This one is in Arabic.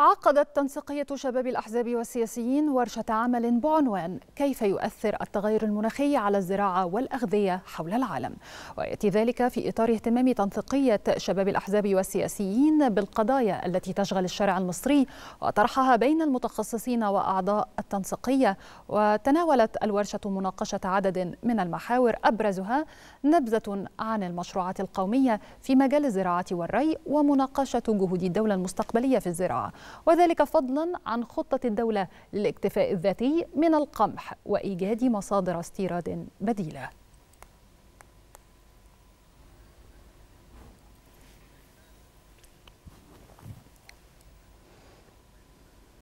عقدت تنسيقية شباب الأحزاب والسياسيين ورشة عمل بعنوان كيف يؤثر التغير المناخي على الزراعة والأغذية حول العالم ويأتي ذلك في إطار اهتمام تنسيقية شباب الأحزاب والسياسيين بالقضايا التي تشغل الشارع المصري وطرحها بين المتخصصين وأعضاء التنسيقية وتناولت الورشة مناقشة عدد من المحاور أبرزها نبذة عن المشروعات القومية في مجال الزراعة والري ومناقشة جهود الدولة المستقبلية في الزراعة وذلك فضلا عن خطة الدولة للاكتفاء الذاتي من القمح وإيجاد مصادر استيراد بديلة